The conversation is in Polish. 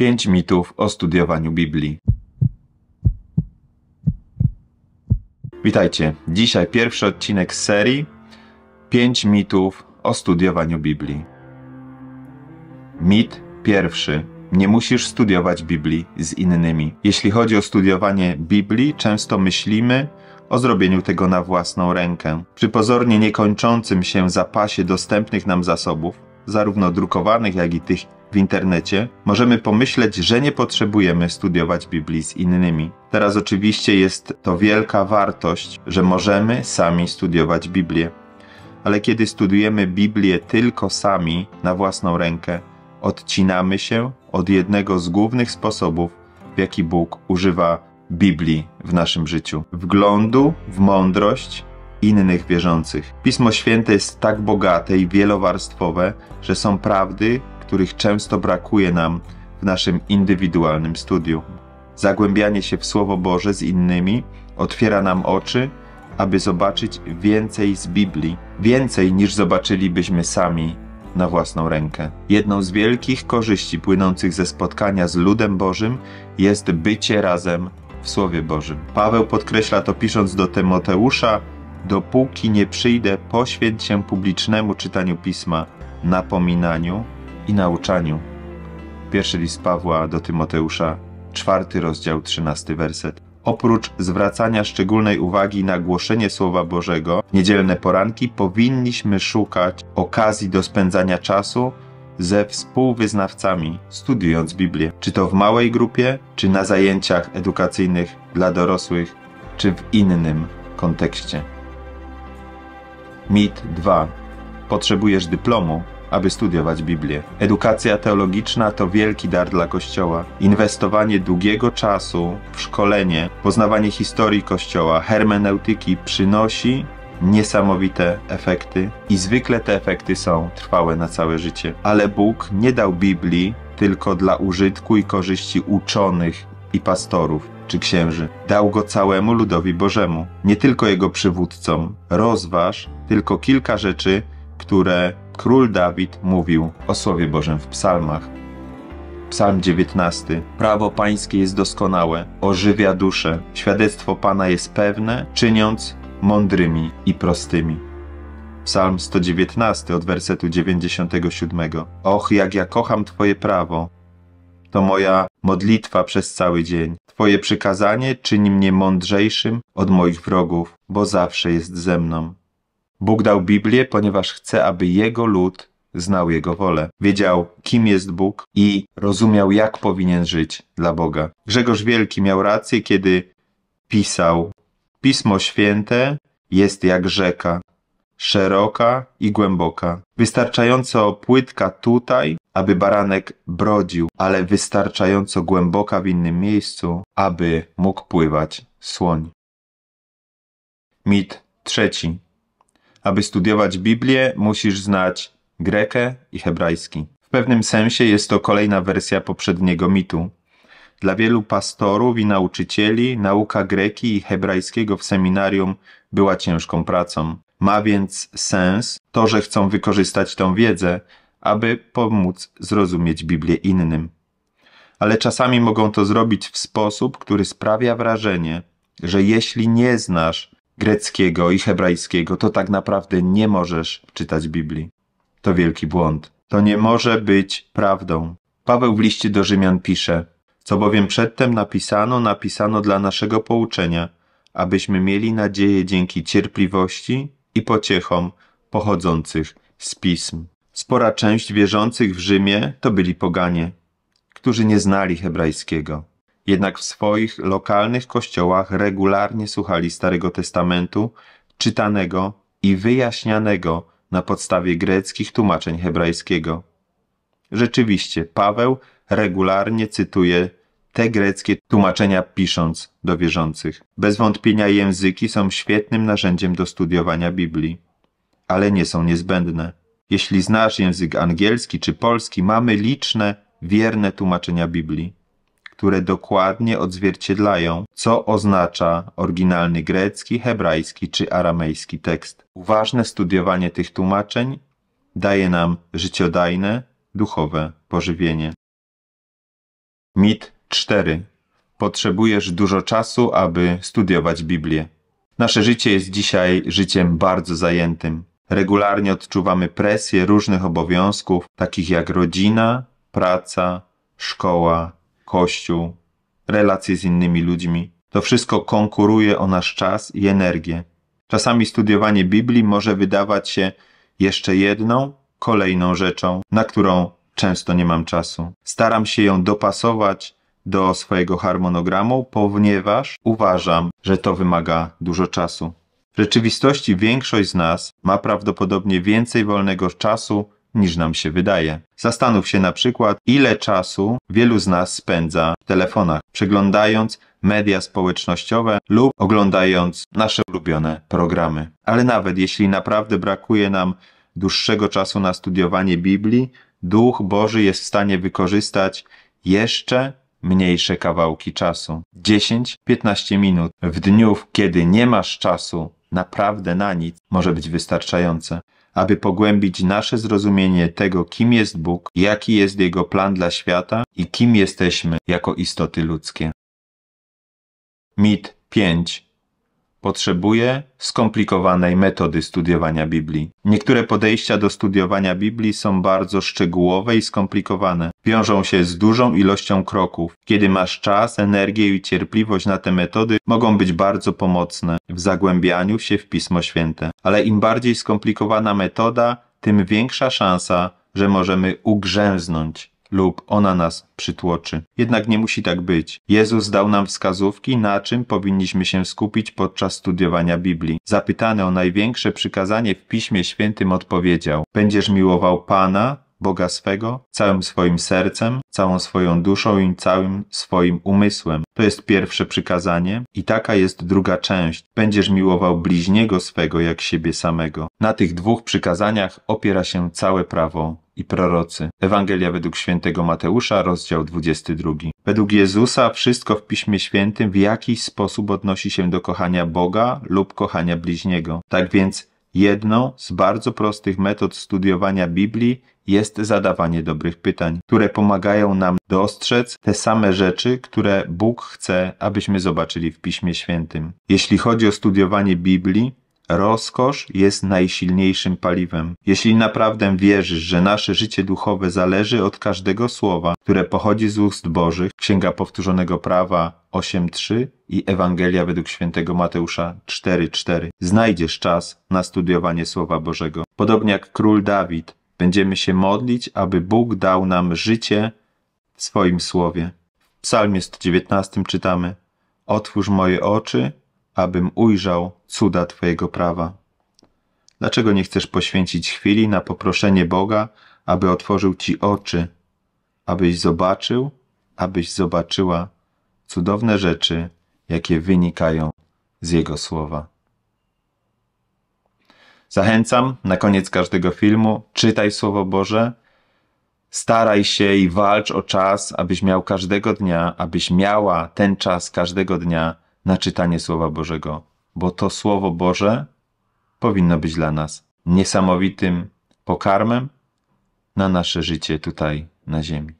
Pięć mitów o studiowaniu Biblii. Witajcie. Dzisiaj pierwszy odcinek serii Pięć mitów o studiowaniu Biblii. Mit pierwszy. Nie musisz studiować Biblii z innymi. Jeśli chodzi o studiowanie Biblii, często myślimy, o zrobieniu tego na własną rękę. Przy pozornie niekończącym się zapasie dostępnych nam zasobów, zarówno drukowanych, jak i tych w internecie, możemy pomyśleć, że nie potrzebujemy studiować Biblii z innymi. Teraz oczywiście jest to wielka wartość, że możemy sami studiować Biblię. Ale kiedy studiujemy Biblię tylko sami, na własną rękę, odcinamy się od jednego z głównych sposobów, w jaki Bóg używa Biblii w naszym życiu. Wglądu w mądrość innych wierzących. Pismo Święte jest tak bogate i wielowarstwowe, że są prawdy, których często brakuje nam w naszym indywidualnym studium. Zagłębianie się w Słowo Boże z innymi otwiera nam oczy, aby zobaczyć więcej z Biblii, więcej niż zobaczylibyśmy sami na własną rękę. Jedną z wielkich korzyści płynących ze spotkania z ludem Bożym jest bycie razem w Słowie Bożym. Paweł podkreśla to pisząc do Tymoteusza: Dopóki nie przyjdę, poświęć się publicznemu czytaniu pisma, napominaniu, i nauczaniu. Pierwszy list Pawła do Tymoteusza, czwarty rozdział, trzynasty werset. Oprócz zwracania szczególnej uwagi na głoszenie Słowa Bożego, w niedzielne poranki powinniśmy szukać okazji do spędzania czasu ze współwyznawcami, studiując Biblię. Czy to w małej grupie, czy na zajęciach edukacyjnych dla dorosłych, czy w innym kontekście. Mit 2. Potrzebujesz dyplomu, aby studiować Biblię. Edukacja teologiczna to wielki dar dla Kościoła. Inwestowanie długiego czasu w szkolenie, poznawanie historii Kościoła, hermeneutyki przynosi niesamowite efekty i zwykle te efekty są trwałe na całe życie. Ale Bóg nie dał Biblii tylko dla użytku i korzyści uczonych i pastorów czy księży. Dał go całemu ludowi Bożemu, nie tylko jego przywódcom. Rozważ tylko kilka rzeczy, które król Dawid mówił o Słowie Bożym w psalmach. Psalm 19. Prawo Pańskie jest doskonałe, ożywia duszę, świadectwo Pana jest pewne, czyniąc mądrymi i prostymi. Psalm 119 od wersetu 97. Och, jak ja kocham Twoje prawo, to moja modlitwa przez cały dzień. Twoje przykazanie czyni mnie mądrzejszym od moich wrogów, bo zawsze jest ze mną. Bóg dał Biblię, ponieważ chce, aby Jego lud znał Jego wolę, wiedział, kim jest Bóg i rozumiał, jak powinien żyć dla Boga. Grzegorz Wielki miał rację, kiedy pisał: Pismo Święte jest jak rzeka, szeroka i głęboka. Wystarczająco płytka tutaj, aby baranek brodził, ale wystarczająco głęboka w innym miejscu, aby mógł pływać słoń. Mit trzeci. Aby studiować Biblię, musisz znać grekę i hebrajski. W pewnym sensie jest to kolejna wersja poprzedniego mitu. Dla wielu pastorów i nauczycieli nauka greki i hebrajskiego w seminarium była ciężką pracą. Ma więc sens to, że chcą wykorzystać tą wiedzę, aby pomóc zrozumieć Biblię innym. Ale czasami mogą to zrobić w sposób, który sprawia wrażenie, że jeśli nie znasz greckiego i hebrajskiego, to tak naprawdę nie możesz czytać Biblii. To wielki błąd. To nie może być prawdą. Paweł w liście do Rzymian pisze, co bowiem przedtem napisano, napisano dla naszego pouczenia, abyśmy mieli nadzieję dzięki cierpliwości i pociechom pochodzących z pism. Spora część wierzących w Rzymie to byli poganie, którzy nie znali hebrajskiego jednak w swoich lokalnych kościołach regularnie słuchali Starego Testamentu, czytanego i wyjaśnianego na podstawie greckich tłumaczeń hebrajskiego. Rzeczywiście, Paweł regularnie cytuje te greckie tłumaczenia pisząc do wierzących. Bez wątpienia języki są świetnym narzędziem do studiowania Biblii, ale nie są niezbędne. Jeśli znasz język angielski czy polski, mamy liczne, wierne tłumaczenia Biblii które dokładnie odzwierciedlają, co oznacza oryginalny grecki, hebrajski czy aramejski tekst. Uważne studiowanie tych tłumaczeń daje nam życiodajne, duchowe pożywienie. Mit 4. Potrzebujesz dużo czasu, aby studiować Biblię. Nasze życie jest dzisiaj życiem bardzo zajętym. Regularnie odczuwamy presję różnych obowiązków, takich jak rodzina, praca, szkoła, Kościół, relacje z innymi ludźmi. To wszystko konkuruje o nasz czas i energię. Czasami studiowanie Biblii może wydawać się jeszcze jedną, kolejną rzeczą, na którą często nie mam czasu. Staram się ją dopasować do swojego harmonogramu, ponieważ uważam, że to wymaga dużo czasu. W rzeczywistości większość z nas ma prawdopodobnie więcej wolnego czasu niż nam się wydaje. Zastanów się na przykład, ile czasu wielu z nas spędza w telefonach, przeglądając media społecznościowe lub oglądając nasze ulubione programy. Ale nawet jeśli naprawdę brakuje nam dłuższego czasu na studiowanie Biblii, Duch Boży jest w stanie wykorzystać jeszcze mniejsze kawałki czasu 10-15 minut w dniu, kiedy nie masz czasu naprawdę na nic, może być wystarczające aby pogłębić nasze zrozumienie tego, kim jest Bóg, jaki jest Jego plan dla świata i kim jesteśmy jako istoty ludzkie. Mit 5 potrzebuje skomplikowanej metody studiowania Biblii. Niektóre podejścia do studiowania Biblii są bardzo szczegółowe i skomplikowane. Wiążą się z dużą ilością kroków. Kiedy masz czas, energię i cierpliwość na te metody, mogą być bardzo pomocne w zagłębianiu się w Pismo Święte. Ale im bardziej skomplikowana metoda, tym większa szansa, że możemy ugrzęznąć lub ona nas przytłoczy. Jednak nie musi tak być. Jezus dał nam wskazówki, na czym powinniśmy się skupić podczas studiowania Biblii. Zapytany o największe przykazanie w Piśmie Świętym odpowiedział: Będziesz miłował Pana, Boga swego całym swoim sercem, całą swoją duszą i całym swoim umysłem. To jest pierwsze przykazanie i taka jest druga część. Będziesz miłował bliźniego swego jak siebie samego. Na tych dwóch przykazaniach opiera się całe prawo i prorocy. Ewangelia według świętego Mateusza, rozdział 22. Według Jezusa wszystko w Piśmie Świętym w jakiś sposób odnosi się do kochania Boga lub kochania bliźniego. Tak więc Jedną z bardzo prostych metod studiowania Biblii jest zadawanie dobrych pytań, które pomagają nam dostrzec te same rzeczy, które Bóg chce, abyśmy zobaczyli w Piśmie Świętym. Jeśli chodzi o studiowanie Biblii, Rozkosz jest najsilniejszym paliwem. Jeśli naprawdę wierzysz, że nasze życie duchowe zależy od każdego słowa, które pochodzi z ust Bożych, Księga Powtórzonego Prawa 8.3 i Ewangelia według świętego Mateusza 4.4, znajdziesz czas na studiowanie Słowa Bożego. Podobnie jak król Dawid, będziemy się modlić, aby Bóg dał nam życie w swoim Słowie. W psalmie 119 czytamy Otwórz moje oczy, abym ujrzał cuda Twojego prawa. Dlaczego nie chcesz poświęcić chwili na poproszenie Boga, aby otworzył Ci oczy, abyś zobaczył, abyś zobaczyła cudowne rzeczy, jakie wynikają z Jego słowa? Zachęcam na koniec każdego filmu, czytaj Słowo Boże. Staraj się i walcz o czas, abyś miał każdego dnia, abyś miała ten czas każdego dnia na czytanie Słowa Bożego, bo to Słowo Boże powinno być dla nas niesamowitym pokarmem na nasze życie tutaj na Ziemi.